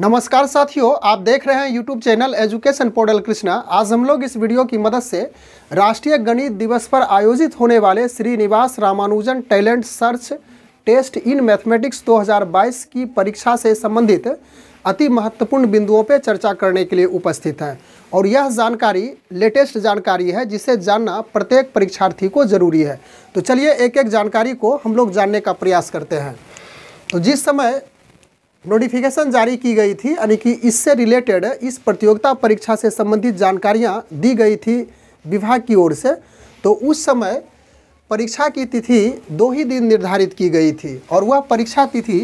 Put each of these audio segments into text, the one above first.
नमस्कार साथियों आप देख रहे हैं YouTube channel education portal Krishna आज हम लोग इस वीडियो की मदद से राष्ट्रीय गणित दिवस पर आयोजित होने वाले Srinivasa Ramanujan talent search test in mathematics 2022 की परीक्षा से संबंधित अति महत्वपूर्ण बिंदुओं पर चर्चा करने के लिए उपस्थित हैं और यह जानकारी लेटेस्ट जानकारी है जिसे जानना प्रत्येक परीक्षार्थी को जरूरी है तो चलिए एक एक जानकारी को हम लोग जानने का प्रयास करते हैं तो जिस समय नोटिफिकेशन जारी की गई थी यानी कि इससे रिलेटेड इस प्रतियोगिता परीक्षा से संबंधित जानकारियाँ दी गई थी विभाग की ओर से तो उस समय परीक्षा की तिथि दो ही दिन निर्धारित की गई थी और वह परीक्षा तिथि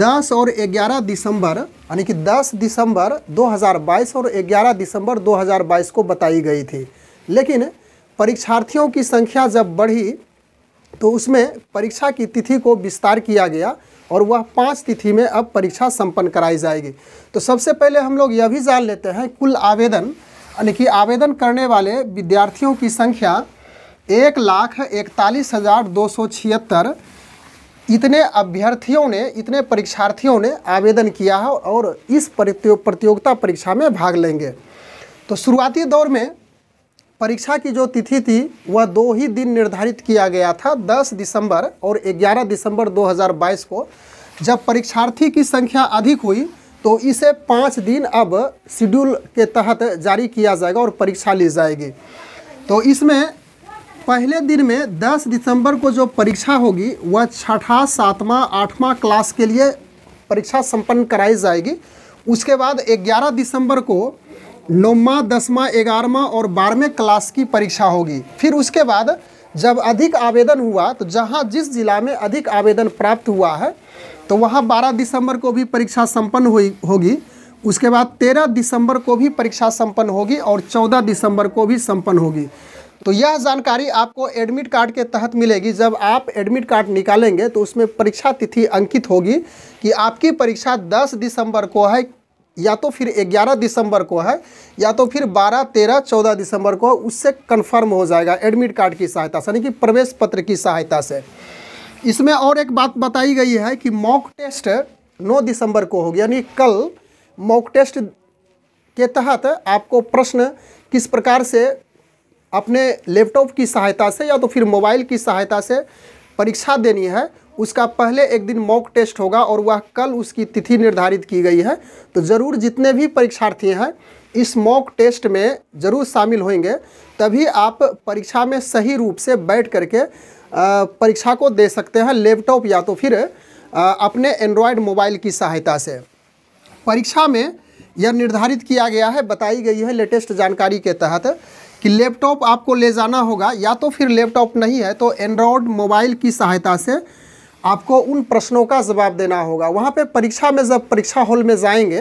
10 और 11 दिसंबर यानी कि 10 दिसंबर 2022 और 11 दिसंबर 2022 को बताई गई थी लेकिन परीक्षार्थियों की संख्या जब बढ़ी तो उसमें परीक्षा की तिथि को विस्तार किया गया और वह पाँच तिथि में अब परीक्षा संपन्न कराई जाएगी तो सबसे पहले हम लोग यह भी जान लेते हैं कुल आवेदन यानी कि आवेदन करने वाले विद्यार्थियों की संख्या एक लाख इकतालीस हज़ार दो सौ छिहत्तर इतने अभ्यर्थियों ने इतने परीक्षार्थियों ने आवेदन किया है और इस प्रतियोगिता परीक्षा में भाग लेंगे तो शुरुआती दौर में परीक्षा की जो तिथि थी वह दो ही दिन निर्धारित किया गया था 10 दिसंबर और 11 दिसंबर 2022 को जब परीक्षार्थी की संख्या अधिक हुई तो इसे पाँच दिन अब शेड्यूल के तहत जारी किया जाएगा और परीक्षा ली जाएगी तो इसमें पहले दिन में 10 दिसंबर को जो परीक्षा होगी वह छठा सातवां आठवां क्लास के लिए परीक्षा संपन्न कराई जाएगी उसके बाद 11 दिसंबर को नौवा दसवा ग्यारहवा और बारहवें क्लास की परीक्षा होगी फिर उसके बाद जब अधिक आवेदन हुआ तो जहाँ जिस जिला में अधिक आवेदन प्राप्त हुआ है तो वहाँ 12 दिसंबर को भी परीक्षा संपन्न हुई होगी उसके बाद 13 दिसंबर को भी परीक्षा संपन्न होगी और 14 दिसंबर को भी संपन्न होगी तो यह जानकारी आपको एडमिट कार्ड के तहत मिलेगी जब आप एडमिट कार्ड निकालेंगे तो उसमें परीक्षा तिथि अंकित होगी कि आपकी परीक्षा 10 दिसंबर को है या तो फिर 11 दिसंबर को है या तो फिर 12, 13, 14 दिसंबर को उससे कंफर्म हो जाएगा एडमिट कार्ड की सहायता से यानी कि प्रवेश पत्र की सहायता से इसमें और एक बात बताई गई है कि मॉक टेस्ट 9 दिसंबर को होगी यानी कल मॉक टेस्ट के तहत आपको प्रश्न किस प्रकार से अपने लैपटॉप की सहायता से या तो फिर मोबाइल की सहायता से परीक्षा देनी है उसका पहले एक दिन मॉक टेस्ट होगा और वह कल उसकी तिथि निर्धारित की गई है तो ज़रूर जितने भी परीक्षार्थी हैं इस मॉक टेस्ट में ज़रूर शामिल होंगे तभी आप परीक्षा में सही रूप से बैठ करके परीक्षा को दे सकते हैं लैपटॉप या तो फिर अपने एंड्रॉयड मोबाइल की सहायता से परीक्षा में यह निर्धारित किया गया है बताई गई है लेटेस्ट जानकारी के तहत कि लैपटॉप आपको ले जाना होगा या तो फिर लैपटॉप नहीं है तो एंड्रॉयड मोबाइल की सहायता से आपको उन प्रश्नों का जवाब देना होगा वहाँ पे परीक्षा में जब परीक्षा हॉल में जाएंगे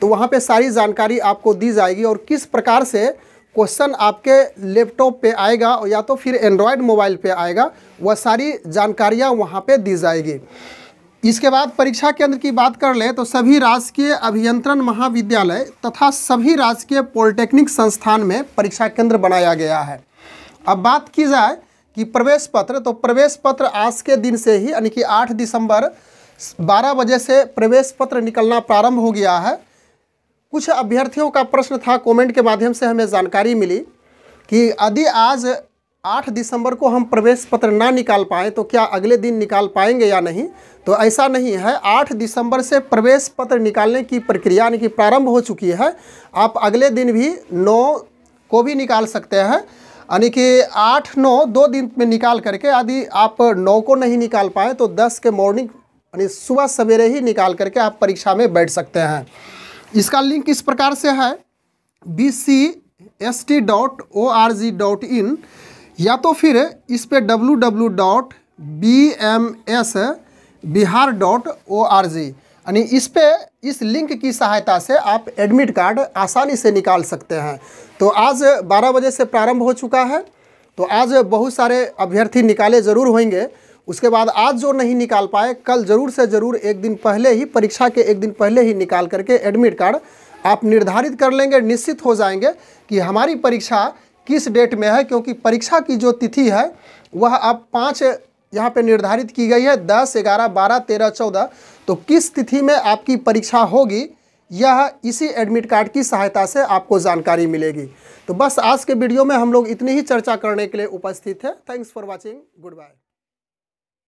तो वहाँ पे सारी जानकारी आपको दी जाएगी और किस प्रकार से क्वेश्चन आपके लैपटॉप पे आएगा या तो फिर एंड्रॉयड मोबाइल पे आएगा वह सारी जानकारियाँ वहाँ पे दी जाएगी इसके बाद परीक्षा केंद्र की बात कर लें तो सभी राजकीय अभियंत्रण महाविद्यालय तथा सभी राजकीय पॉलिटेक्निक संस्थान में परीक्षा केंद्र बनाया गया है अब बात की जाए कि प्रवेश पत्र तो प्रवेश पत्र आज के दिन से ही यानी कि 8 दिसंबर 12 बजे से प्रवेश पत्र निकलना प्रारंभ हो गया है कुछ अभ्यर्थियों का प्रश्न था कमेंट के माध्यम से हमें जानकारी मिली कि यदि आज 8 दिसंबर को हम प्रवेश पत्र ना निकाल पाएँ तो क्या अगले दिन निकाल पाएंगे या नहीं तो ऐसा नहीं है 8 दिसंबर से प्रवेश पत्र निकालने की प्रक्रिया यानी कि प्रारंभ हो चुकी है आप अगले दिन भी नौ को भी निकाल सकते हैं यानी कि आठ नौ दो दिन में निकाल करके यदि आप नौ को नहीं निकाल पाए तो दस के मॉर्निंग यानी सुबह सवेरे ही निकाल करके आप परीक्षा में बैठ सकते हैं इसका लिंक इस प्रकार से है B C S T dot O R G dot in या तो फिर इस पर W W dot B M S Bihar dot O R G यानी इस पे इस लिंक की सहायता से आप एडमिट कार्ड आसानी से निकाल सकते हैं तो आज 12 बजे से प्रारंभ हो चुका है तो आज बहुत सारे अभ्यर्थी निकाले ज़रूर होंगे उसके बाद आज जो नहीं निकाल पाए कल ज़रूर से ज़रूर एक दिन पहले ही परीक्षा के एक दिन पहले ही निकाल करके एडमिट कार्ड आप निर्धारित कर लेंगे निश्चित हो जाएंगे कि हमारी परीक्षा किस डेट में है क्योंकि परीक्षा की जो तिथि है वह आप पाँच यहाँ पे निर्धारित की गई है दस ग्यारह बारह तेरह चौदह तो किस तिथि में आपकी परीक्षा होगी यह इसी एडमिट कार्ड की सहायता से आपको जानकारी मिलेगी तो बस आज के वीडियो में हम लोग इतनी ही चर्चा करने के लिए उपस्थित हैं thanks for watching good bye